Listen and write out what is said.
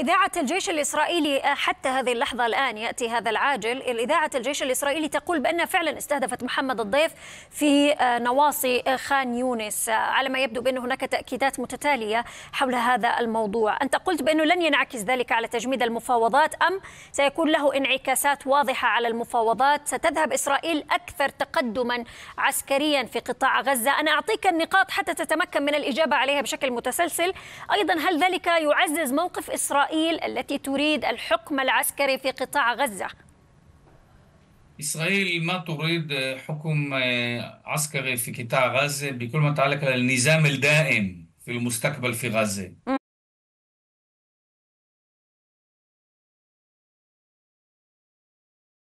إذاعة الجيش الإسرائيلي آه، حتى هذه اللحظة الآن يأتي هذا العاجل إذاعة الجيش الإسرائيلي تقول بأنها فعلا استهدفت محمد الضيف في آه، نواصي آه، خان يونس على ما يبدو بأن هناك تأكيدات متتالية حول هذا الموضوع أنت قلت بأنه لن ينعكس ذلك على تجميد المفاوضات أم سيكون له انعكاسات واضحة على المفاوضات ستذهب إسرائيل أكثر تقدما عسكريا في قطاع غزة أنا أعطيك النقاط حتى تتمكن من الإجابة عليها بشكل متسلسل أيضا هل ذلك يعزز موقف إسرائيل إسرائيل التي تريد الحكم العسكري في قطاع غزة؟ إسرائيل ما تريد حكم آه، عسكري في قطاع غزة بكل ما يتعلق للنظام الدائم في المستقبل في غزة